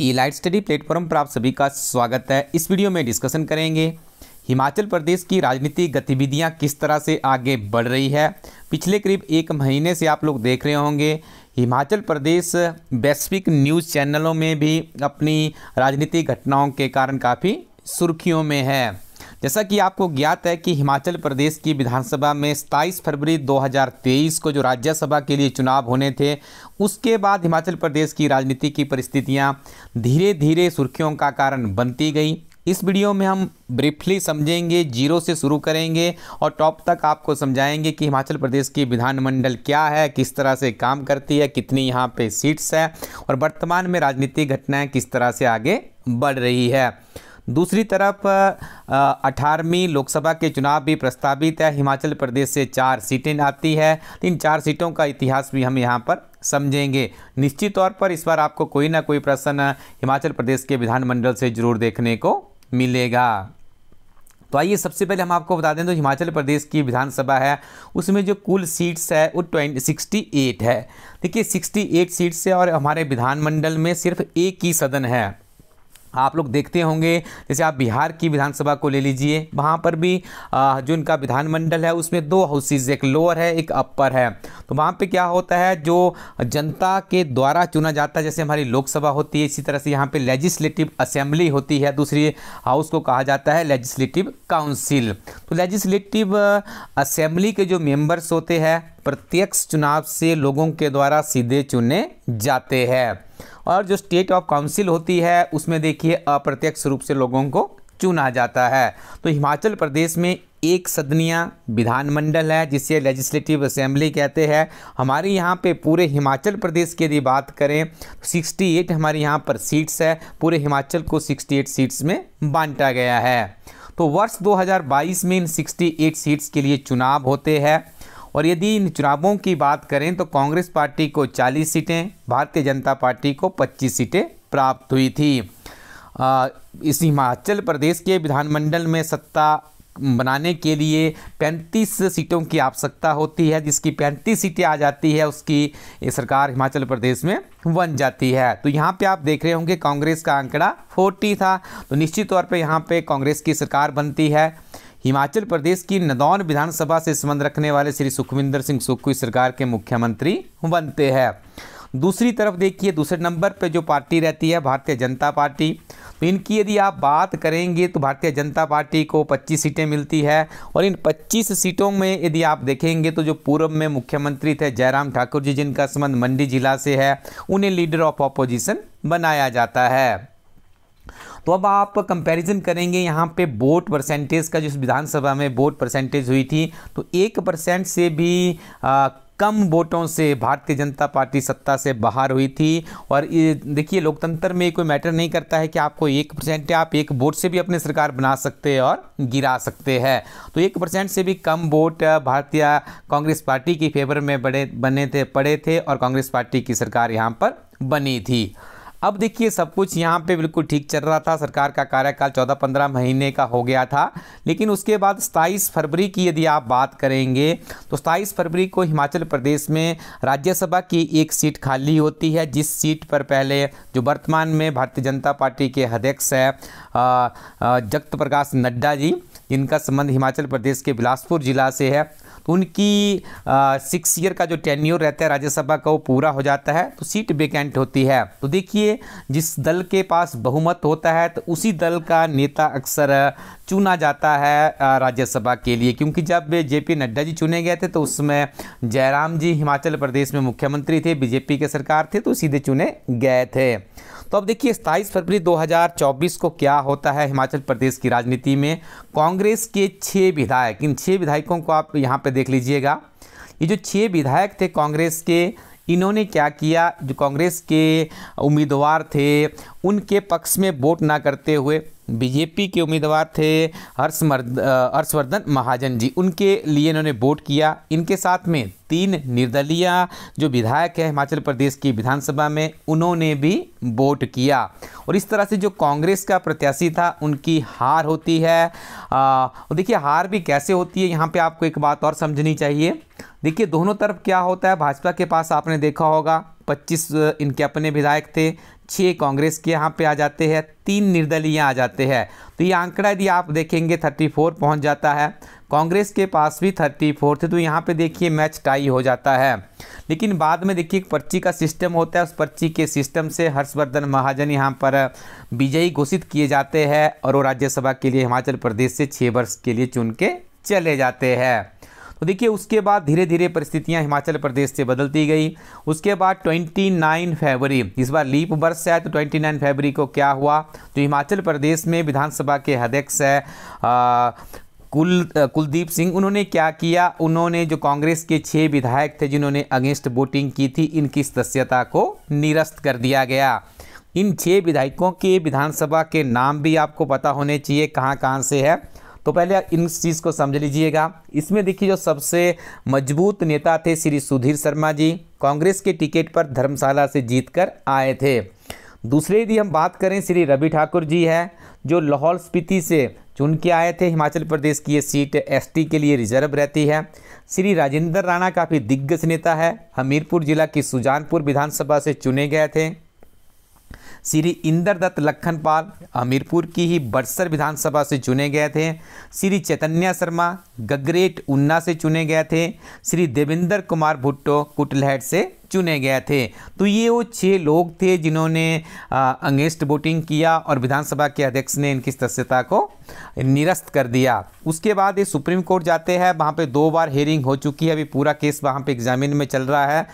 ई light study platform पर आप सभी का स्वागत है इस वीडियो में डिस्कशन करेंगे हिमाचल प्रदेश की राजनीतिक गतिविधियां किस तरह से आगे बढ़ रही है पिछले करीब एक महीने से आप लोग देख रहे होंगे हिमाचल प्रदेश वैश्विक न्यूज़ चैनलों में भी अपनी राजनीतिक घटनाओं के कारण काफ़ी सुर्खियों में है जैसा कि आपको ज्ञात है कि हिमाचल प्रदेश की विधानसभा में 27 फरवरी 2023 को जो राज्यसभा के लिए चुनाव होने थे उसके बाद हिमाचल प्रदेश की राजनीति की परिस्थितियां धीरे धीरे सुर्खियों का कारण बनती गई इस वीडियो में हम ब्रीफली समझेंगे जीरो से शुरू करेंगे और टॉप तक आपको समझाएंगे कि हिमाचल प्रदेश की विधानमंडल क्या है किस तरह से काम करती है कितनी यहाँ पे सीट्स है और वर्तमान में राजनीतिक घटनाएं किस तरह से आगे बढ़ रही है दूसरी तरफ अठारहवीं लोकसभा के चुनाव भी प्रस्तावित है हिमाचल प्रदेश से चार सीटें आती है इन चार सीटों का इतिहास भी हम यहाँ पर समझेंगे निश्चित तौर पर इस बार आपको कोई ना कोई प्रश्न हिमाचल प्रदेश के विधानमंडल से जरूर देखने को मिलेगा तो आइए सबसे पहले हम आपको बता दें तो हिमाचल प्रदेश की विधानसभा है उसमें जो कुल सीट्स है वो ट्वेंट सिक्सटी एट है देखिए सिक्सटी एट सीट्स है और हमारे विधानमंडल में सिर्फ एक ही सदन है आप लोग देखते होंगे जैसे आप बिहार की विधानसभा को ले लीजिए वहाँ पर भी जो इनका विधानमंडल है उसमें दो हाउसेज एक लोअर है एक अपर है तो वहाँ पे क्या होता है जो जनता के द्वारा चुना जाता है जैसे हमारी लोकसभा होती है इसी तरह से यहाँ पे लेजिस्लेटिव असेंबली होती है दूसरी हाउस को कहा जाता है लेजिस्लेटिव काउंसिल तो लेजिस्लेटिव असेंबली के जो मेम्बर्स होते हैं प्रत्यक्ष चुनाव से लोगों के द्वारा सीधे चुने जाते हैं और जो स्टेट ऑफ काउंसिल होती है उसमें देखिए अप्रत्यक्ष रूप से लोगों को चुना जाता है तो हिमाचल प्रदेश में एक सदनिया विधानमंडल है जिसे लेजिस्लेटिव असेंबली कहते हैं हमारे यहाँ पे पूरे हिमाचल प्रदेश की यदि बात करें 68 तो हमारे यहाँ पर सीट्स है पूरे हिमाचल को 68 सीट्स में बांटा गया है तो वर्ष 2022 में इन 68 सीट्स के लिए चुनाव होते हैं और यदि इन चुनावों की बात करें तो कांग्रेस पार्टी को 40 सीटें भारतीय जनता पार्टी को 25 सीटें प्राप्त हुई थी इस हिमाचल प्रदेश के विधानमंडल में सत्ता बनाने के लिए 35 सीटों की आवश्यकता होती है जिसकी 35 सीटें आ जाती है उसकी सरकार हिमाचल प्रदेश में बन जाती है तो यहाँ पे आप देख रहे होंगे कांग्रेस का आंकड़ा 40 था तो निश्चित तौर पे यहाँ पे कांग्रेस की सरकार बनती है हिमाचल प्रदेश की नदौन विधानसभा से संबंध रखने वाले श्री सुखविंदर सिंह सुक्खू सरकार के मुख्यमंत्री बनते हैं दूसरी तरफ देखिए दूसरे नंबर पे जो पार्टी रहती है भारतीय जनता पार्टी तो इनकी यदि आप बात करेंगे तो भारतीय जनता पार्टी को 25 सीटें मिलती है और इन 25 सीटों में यदि आप देखेंगे तो जो पूर्व में मुख्यमंत्री थे जयराम ठाकुर जी जिनका संबंध मंडी जिला से है उन्हें लीडर ऑफ अपोजिशन बनाया जाता है तो अब आप कंपैरिजन करेंगे यहाँ पे वोट परसेंटेज का जिस विधानसभा में वोट परसेंटेज हुई थी तो एक परसेंट से भी आ, कम वोटों से भारतीय जनता पार्टी सत्ता से बाहर हुई थी और देखिए लोकतंत्र में कोई मैटर नहीं करता है कि आपको एक परसेंट आप एक वोट से भी अपनी सरकार बना सकते हैं और गिरा सकते हैं तो एक परसेंट से भी कम वोट भारतीय कांग्रेस पार्टी की फेवर में बड़े बने थे पड़े थे और कांग्रेस पार्टी की सरकार यहाँ पर बनी थी अब देखिए सब कुछ यहाँ पे बिल्कुल ठीक चल रहा था सरकार का कार्यकाल 14-15 महीने का हो गया था लेकिन उसके बाद सताईस फरवरी की यदि आप बात करेंगे तो सताईस फरवरी को हिमाचल प्रदेश में राज्यसभा की एक सीट खाली होती है जिस सीट पर पहले जो वर्तमान में भारतीय जनता पार्टी के अध्यक्ष है जगत प्रकाश नड्डा जी जिनका संबंध हिमाचल प्रदेश के बिलासपुर ज़िला से है उनकी सिक्स ईयर का जो टेन्यूर रहता है राज्यसभा का वो पूरा हो जाता है तो सीट वेकेंट होती है तो देखिए जिस दल के पास बहुमत होता है तो उसी दल का नेता अक्सर चुना जाता है राज्यसभा के लिए क्योंकि जब जे पी नड्डा जी चुने गए थे तो उसमें जयराम जी हिमाचल प्रदेश में मुख्यमंत्री थे बीजेपी के सरकार थे तो सीधे चुने गए थे तो अब देखिए सताईस फरवरी 2024 को क्या होता है हिमाचल प्रदेश की राजनीति में कांग्रेस के छः विधायक इन छः विधायकों को आप यहाँ पर देख लीजिएगा ये जो छः विधायक थे कांग्रेस के इन्होंने क्या किया जो कांग्रेस के उम्मीदवार थे उनके पक्ष में वोट ना करते हुए बीजेपी के उम्मीदवार थे हर्षमर्द हर्षवर्धन महाजन जी उनके लिए इन्होंने वोट किया इनके साथ में तीन निर्दलीय जो विधायक है हिमाचल प्रदेश की विधानसभा में उन्होंने भी वोट किया और इस तरह से जो कांग्रेस का प्रत्याशी था उनकी हार होती है देखिए हार भी कैसे होती है यहाँ पे आपको एक बात और समझनी चाहिए देखिए दोनों तरफ क्या होता है भाजपा के पास आपने देखा होगा 25 इनके अपने विधायक थे छः कांग्रेस के यहाँ पे आ जाते हैं तीन निर्दलीय आ जाते हैं तो ये आंकड़ा यदि आप देखेंगे 34 पहुँच जाता है कांग्रेस के पास भी 34 थे तो यहाँ पे देखिए मैच टाई हो जाता है लेकिन बाद में देखिए पर्ची का सिस्टम होता है उस पर्ची के सिस्टम से हर्षवर्धन महाजन यहाँ पर विजयी घोषित किए जाते हैं और वो राज्यसभा के लिए हिमाचल प्रदेश से छः वर्ष के लिए चुन के चले जाते हैं तो देखिए उसके बाद धीरे धीरे परिस्थितियाँ हिमाचल प्रदेश से बदलती गई उसके बाद 29 फरवरी इस बार लीप वर्ष है तो 29 फरवरी को क्या हुआ जो तो हिमाचल प्रदेश में विधानसभा के अध्यक्ष है कुल कुलदीप सिंह उन्होंने क्या किया उन्होंने जो कांग्रेस के छः विधायक थे जिन्होंने अगेंस्ट वोटिंग की थी इनकी सदस्यता को निरस्त कर दिया गया इन छः विधायकों के विधानसभा के नाम भी आपको पता होने चाहिए कहाँ कहाँ से है तो पहले इन चीज़ को समझ लीजिएगा इसमें देखिए जो सबसे मजबूत नेता थे श्री सुधीर शर्मा जी कांग्रेस के टिकट पर धर्मशाला से कर आए थे दूसरे यदि हम बात करें श्री रवि ठाकुर जी हैं जो लाहौल स्पीति से चुन के आए थे हिमाचल प्रदेश की ये सीट एसटी के लिए रिजर्व रहती है श्री राजेंद्र राणा काफ़ी दिग्गज नेता है हमीरपुर जिला की सुजानपुर विधानसभा से चुने गए थे श्री इंदर दत्त लखनपाल हमीरपुर की ही बरसर विधानसभा से चुने गए थे श्री चैतन्य शर्मा गगरेट उन्ना से चुने गए थे श्री देवेंद्र कुमार भुट्टो कुटलहट से चुने गए थे तो ये वो छः लोग थे जिन्होंने अंगेस्ट वोटिंग किया और विधानसभा के अध्यक्ष ने इनकी सदस्यता को निरस्त कर दिया उसके बाद ये सुप्रीम कोर्ट जाते हैं वहाँ पे दो बार हेयरिंग हो चुकी है अभी पूरा केस वहाँ पे एग्जामिन में चल रहा है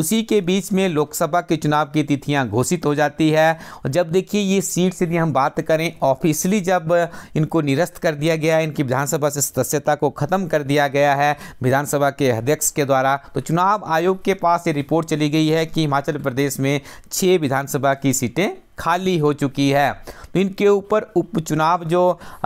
उसी के बीच में लोकसभा के चुनाव की तिथियां घोषित हो जाती है और जब देखिए ये सीट से यदि हम बात करें ऑफिशियली जब इनको निरस्त कर दिया गया है इनकी विधानसभा से सदस्यता को ख़त्म कर दिया गया है विधानसभा के अध्यक्ष के द्वारा तो चुनाव आयोग के पास ये रिपोर्ट चली गई है कि हिमाचल प्रदेश में छः विधानसभा की सीटें खाली हो चुकी है तो इनके ऊपर उपचुनाव जो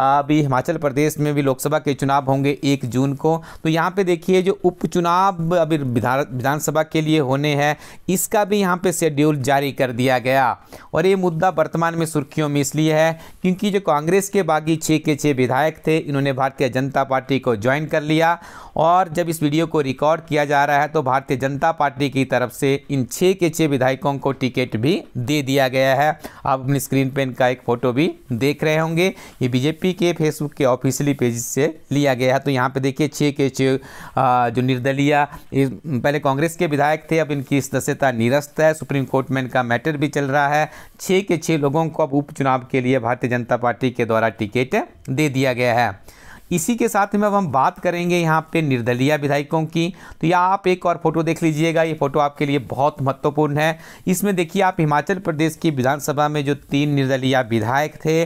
अभी हिमाचल प्रदेश में भी लोकसभा के चुनाव होंगे एक जून को तो यहाँ पे देखिए जो उपचुनाव अभी विधान विधानसभा के लिए होने हैं इसका भी यहाँ पे शेड्यूल जारी कर दिया गया और ये मुद्दा वर्तमान में सुर्खियों में इसलिए है क्योंकि जो कांग्रेस के बागी छः के छः विधायक थे इन्होंने भारतीय जनता पार्टी को ज्वाइन कर लिया और जब इस वीडियो को रिकॉर्ड किया जा रहा है तो भारतीय जनता पार्टी की तरफ से इन छः के छः विधायकों को टिकट भी दे दिया गया है आप अपनी स्क्रीन पर इनका एक फ़ोटो भी देख रहे होंगे ये बीजेपी के फेसबुक के ऑफिशियली पेज से लिया गया है तो यहाँ पर देखिए छः के छः जो निर्दलीय पहले कांग्रेस के विधायक थे अब इनकी सदस्यता निरस्त है सुप्रीम कोर्ट में इनका मैटर भी चल रहा है छः के छः लोगों को अब उपचुनाव के लिए भारतीय जनता पार्टी के द्वारा टिकट दे दिया गया है इसी के साथ में अब हम बात करेंगे यहाँ पे निर्दलीय विधायकों की तो यह आप एक और फोटो देख लीजिएगा ये फोटो आपके लिए बहुत महत्वपूर्ण है इसमें देखिए आप हिमाचल प्रदेश की विधानसभा में जो तीन निर्दलीय विधायक थे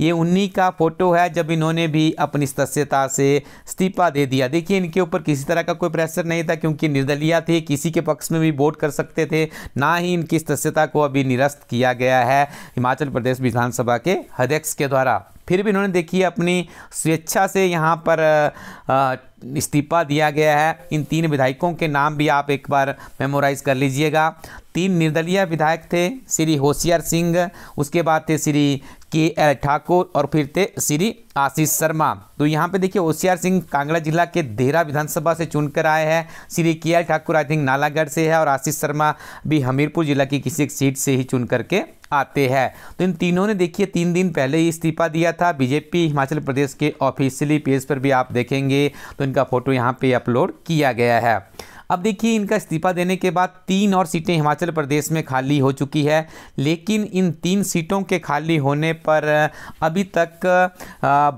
ये उन्हीं का फोटो है जब इन्होंने भी अपनी सदस्यता से इस्तीफा दे दिया देखिए इनके ऊपर किसी तरह का कोई प्रेशर नहीं था क्योंकि निर्दलीय थे किसी के पक्ष में भी वोट कर सकते थे ना ही इनकी सदस्यता को अभी निरस्त किया गया है हिमाचल प्रदेश विधानसभा के अध्यक्ष के द्वारा फिर भी इन्होंने देखिए अपनी स्वेच्छा से यहाँ पर इस्तीफा दिया गया है इन तीन विधायकों के नाम भी आप एक बार मेमोराइज़ कर लीजिएगा तीन निर्दलीय विधायक थे श्री होशियार सिंह उसके बाद थे श्री के एल ठाकुर और फिर थे श्री आशीष शर्मा तो यहाँ पे देखिए होशियार सिंह कांगड़ा जिला के देहरा विधानसभा से चुनकर आए हैं Shri K L Thakur I think Nalagarh से है और आशीष शर्मा भी हमीरपुर जिला की किसी एक सीट से ही चुन करके आते हैं तो इन तीनों ने देखिए तीन दिन पहले ही इस्तीफा दिया था बीजेपी हिमाचल प्रदेश के ऑफिशियली पेज पर भी आप देखेंगे तो इनका फोटो यहाँ पर अपलोड किया गया है अब देखिए इनका इस्तीफा देने के बाद तीन और सीटें हिमाचल प्रदेश में खाली हो चुकी है लेकिन इन तीन सीटों के खाली होने पर अभी तक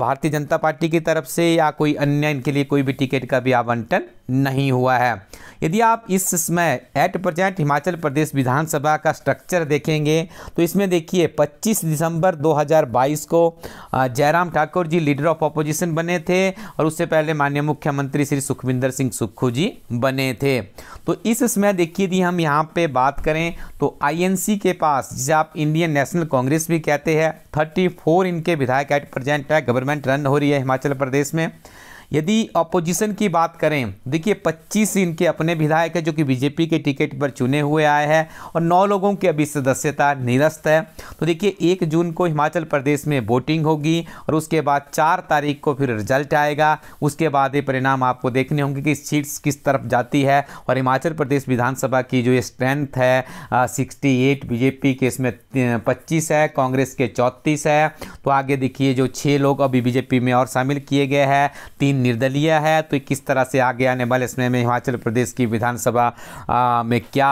भारतीय जनता पार्टी की तरफ से या कोई अन्य इनके लिए कोई भी टिकट का भी आवंटन नहीं हुआ है यदि आप इस समय एट प्रजेंट हिमाचल प्रदेश विधानसभा का स्ट्रक्चर देखेंगे तो इसमें देखिए 25 दिसंबर 2022 को Jairam Thakur ji leader of opposition बने थे और उससे पहले माननीय मुख्यमंत्री श्री सुखविंदर सिंह सुक्खू जी बने थे तो इस समय देखिए यदि हम यहाँ पे बात करें तो आई के पास जिसे आप इंडियन नेशनल कांग्रेस भी कहते हैं थर्टी इनके विधायक एट प्रजेंट है गवर्नमेंट रन हो रही है हिमाचल प्रदेश में यदि अपोजिशन की बात करें देखिए 25 इनके अपने विधायक है जो कि बीजेपी के टिकट पर चुने हुए आए हैं और नौ लोगों की अभी सदस्यता निरस्त है तो देखिए एक जून को हिमाचल प्रदेश में वोटिंग होगी और उसके बाद चार तारीख को फिर रिजल्ट आएगा उसके बाद ये परिणाम आपको देखने होंगे कि सीट्स किस तरफ जाती है और हिमाचल प्रदेश विधानसभा की जो स्ट्रेंथ है सिक्सटी एट बीजेपी के इसमें पच्चीस है कांग्रेस के चौंतीस है तो आगे देखिए जो छः लोग अभी बीजेपी में और शामिल किए गए हैं तीन निर्दलीय है तो किस तरह से आगे आने वाले समय में हिमाचल प्रदेश की विधानसभा में क्या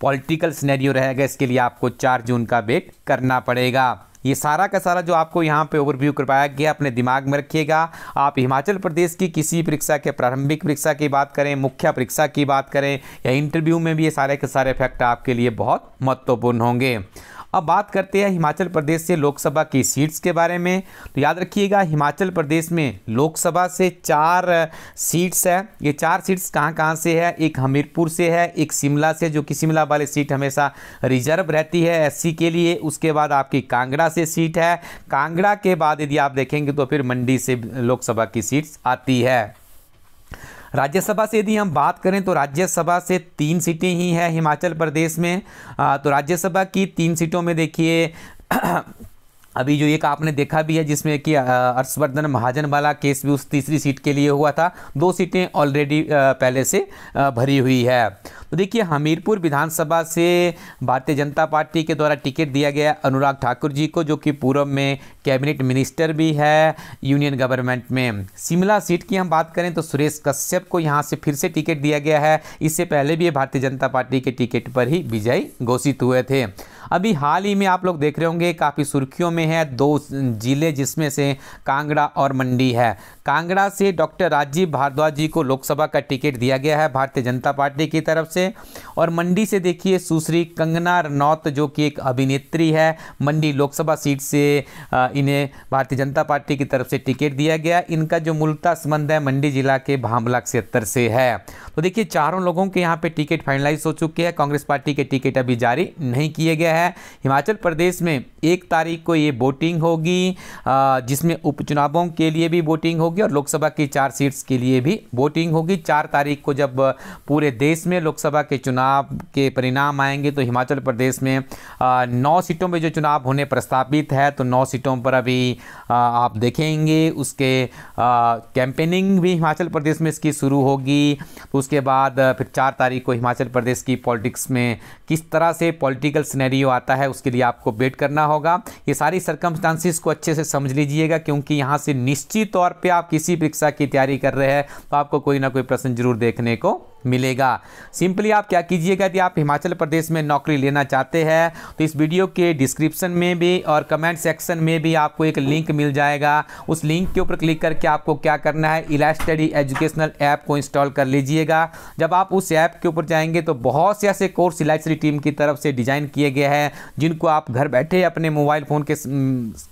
पॉलिटिकल स्नैरियो रहेगा इसके लिए आपको चार जून का वेट करना पड़ेगा ये सारा का सारा जो आपको यहाँ पे ओवरव्यू करवाया गया अपने दिमाग में रखिएगा आप हिमाचल प्रदेश की किसी परीक्षा के प्रारंभिक परीक्षा की बात करें मुख्य परीक्षा की बात करें या इंटरव्यू में भी ये सारे के सारे फैक्ट आपके लिए बहुत महत्वपूर्ण होंगे अब बात करते हैं हिमाचल प्रदेश से लोकसभा की सीट्स के बारे में तो याद रखिएगा हिमाचल प्रदेश में लोकसभा से चार सीट्स है ये चार सीट्स कहाँ कहाँ से है एक हमीरपुर से है एक शिमला से जो कि शिमला वाली सीट हमेशा रिजर्व रहती है एस के लिए उसके बाद आपकी कांगड़ा से सीट है कांगड़ा के बाद यदि आप देखेंगे तो फिर मंडी से लोकसभा की सीट्स आती है राज्यसभा से यदि हम बात करें तो राज्यसभा से तीन सीटें ही हैं हिमाचल प्रदेश में तो राज्यसभा की तीन सीटों में देखिए अभी जो एक आपने देखा भी है जिसमें कि हर्षवर्धन महाजन वाला केस भी उस तीसरी सीट के लिए हुआ था दो सीटें ऑलरेडी पहले से भरी हुई है तो देखिए हमीरपुर विधानसभा से भारतीय जनता पार्टी के द्वारा टिकट दिया गया अनुराग ठाकुर जी को जो कि पूर्व में कैबिनेट मिनिस्टर भी है यूनियन गवर्नमेंट में शिमला सीट की हम बात करें तो सुरेश कश्यप को यहाँ से फिर से टिकट दिया गया है इससे पहले भी ये भारतीय जनता पार्टी के टिकट पर ही विजयी घोषित हुए थे अभी हाल ही में आप लोग देख रहे होंगे काफ़ी सुर्खियों में है दो जिले जिसमें से कांगड़ा और मंडी है कांगड़ा से डॉक्टर राजीव भारद्वाज जी को लोकसभा का टिकट दिया गया है भारतीय जनता पार्टी की तरफ से और मंडी से देखिए सुश्री कंगना रनौत जो कि एक अभिनेत्री है मंडी लोकसभा सीट से इन्हें भारतीय जनता पार्टी की तरफ से टिकट दिया गया इनका जो मूलता संबंध है मंडी जिला के भामला क्षेत्र से है तो देखिए चारों लोगों के यहाँ पे टिकट फाइनलाइज हो चुके हैं कांग्रेस पार्टी के टिकट अभी जारी नहीं किए गए हैं है हिमाचल प्रदेश में एक तारीख को ये वोटिंग होगी जिसमें उपचुनावों के लिए भी वोटिंग होगी और लोकसभा की चार सीट्स के लिए भी वोटिंग होगी चार तारीख को जब पूरे देश में लोकसभा के चुनाव के परिणाम आएंगे तो हिमाचल प्रदेश में नौ सीटों पर जो चुनाव होने प्रस्तावित है तो नौ सीटों पर अभी आप देखेंगे उसके कैंपेनिंग भी हिमाचल प्रदेश में इसकी शुरू होगी तो उसके बाद फिर चार तारीख को हिमाचल प्रदेश की पॉलिटिक्स में किस तरह से पॉलिटिकल सिनेरियो वीडियो आता है उसके लिए आपको वेट करना होगा ये सारी सर्कमस्टांसिस को अच्छे से समझ लीजिएगा क्योंकि यहाँ से निश्चित तौर पर आप किसी परीक्षा की तैयारी कर रहे हैं तो आपको कोई ना कोई प्रश्न जरूर देखने को मिलेगा सिंपली आप क्या कीजिएगा यदि आप हिमाचल प्रदेश में नौकरी लेना चाहते हैं तो इस वीडियो के डिस्क्रिप्शन में भी और कमेंट सेक्शन में भी आपको एक लिंक मिल जाएगा उस लिंक के ऊपर क्लिक करके आपको क्या करना है इला स्टडी एजुकेशनल ऐप को इंस्टॉल कर लीजिएगा जब आप उस ऐप के ऊपर जाएंगे तो बहुत से ऐसे कोर्स इला टीम की तरफ से डिज़ाइन किए गए हैं जिनको आप घर बैठे अपने मोबाइल फ़ोन के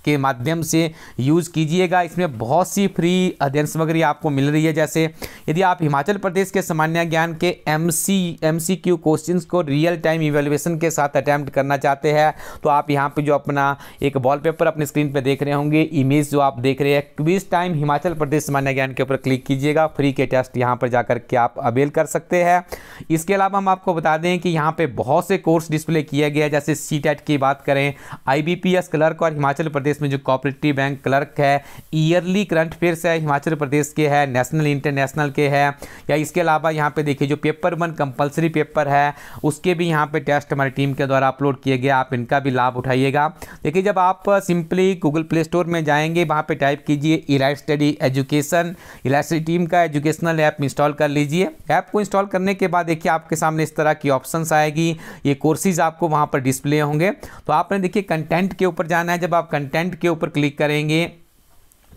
के माध्यम से यूज़ कीजिएगा इसमें बहुत सी फ्री अध्ययन सामग्री आपको मिल रही है जैसे यदि आप हिमाचल प्रदेश के सामान्य ज्ञान के M C M C Q question को रियल टाइम इवेल्युएसन के साथ अटैम्प्ट करना चाहते हैं तो आप यहाँ पर जो अपना एक वॉल पेपर अपने स्क्रीन पर देख रहे होंगे इमेज जो आप देख रहे हैं क्विज टाइम हिमाचल प्रदेश सामान्य ज्ञान के ऊपर क्लिक कीजिएगा फ्री के टेस्ट यहाँ पर जाकर के आप अवेल कर सकते हैं इसके अलावा हम आपको बता दें कि यहाँ पे बहुत से कोर्स डिस्प्ले किया गया है जैसे सी की बात करें आई क्लर्क और हिमाचल प्रदेश में जो कॉपरेटिव बैंक क्लर्क है ईयरली करंट अफेयर्स है हिमाचल प्रदेश के है नेशनल इंटरनेशनल के है या इसके अलावा यहाँ पे देखिए जो पेपर वन कंपलसरी पेपर है उसके भी यहाँ पे टेस्ट हमारी टीम के द्वारा अपलोड किए गए आप इनका भी लाभ उठाइएगा देखिए जब आप सिंपली गूगल प्ले स्टोर में जाएंगे वहाँ पे टाइप कीजिए elite study education elite study team का एजुकेशनल ऐप इंस्टॉल कर लीजिए ऐप को इंस्टॉल करने के बाद देखिए आपके सामने इस तरह की ऑप्शन आएगी ये कोर्सेज आपको वहाँ पर डिस्प्ले होंगे तो आपने देखिए कंटेंट के ऊपर जाना है जब आप कंटेंट के ऊपर क्लिक करेंगे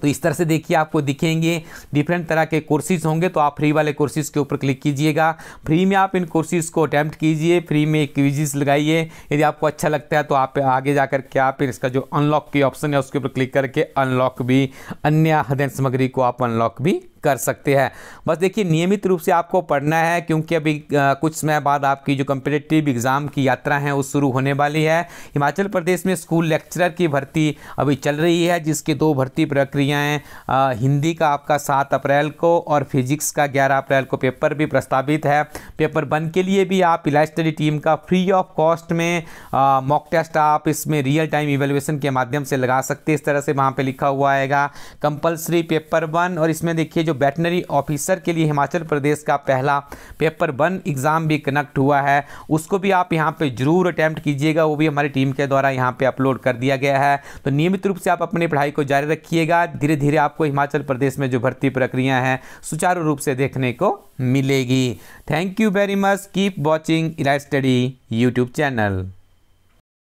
तो इस तरह से देखिए आपको दिखेंगे डिफरेंट तरह के कोर्सेज होंगे तो आप फ्री वाले कोर्सेज के ऊपर क्लिक कीजिएगा फ्री में आप इन कोर्सेज को अटैम्प्ट कीजिए फ्री में क्विजिस लगाइए यदि आपको अच्छा लगता है तो आप आगे जा के आप इसका जो अनलॉक की ऑप्शन है उसके ऊपर क्लिक करके अनलॉक भी अन्य अध्ययन सामग्री को आप अनलॉक भी कर सकते हैं बस देखिए नियमित रूप से आपको पढ़ना है क्योंकि अभी आ, कुछ समय बाद आपकी जो कम्पिटेटिव एग्ज़ाम की यात्रा है वो शुरू होने वाली है हिमाचल प्रदेश में स्कूल लेक्चरर की भर्ती अभी चल रही है जिसकी दो भर्ती प्रक्रियाएं हिंदी का आपका सात अप्रैल को और फिजिक्स का ग्यारह अप्रैल को पेपर भी प्रस्तावित है पेपर वन के लिए भी आप इलाज स्टडी टीम का फ्री ऑफ कॉस्ट में मॉक टेस्ट आप इसमें रियल टाइम इवेल्युएसन के माध्यम से लगा सकते इस तरह से वहाँ पर लिखा हुआ आएगा कंपल्सरी पेपर वन और इसमें देखिए जो वेटनरी ऑफिसर के लिए हिमाचल प्रदेश का पहला पेपर वन एग्ज़ाम भी कनेक्ट हुआ है उसको भी आप यहाँ पे ज़रूर अटैम्प्ट कीजिएगा वो भी हमारी टीम के द्वारा यहाँ पे अपलोड कर दिया गया है तो नियमित रूप से आप अपनी पढ़ाई को जारी रखिएगा धीरे धीरे आपको हिमाचल प्रदेश में जो भर्ती प्रक्रिया है सुचारू रूप से देखने को मिलेगी thank you very much keep watching elite study YouTube channel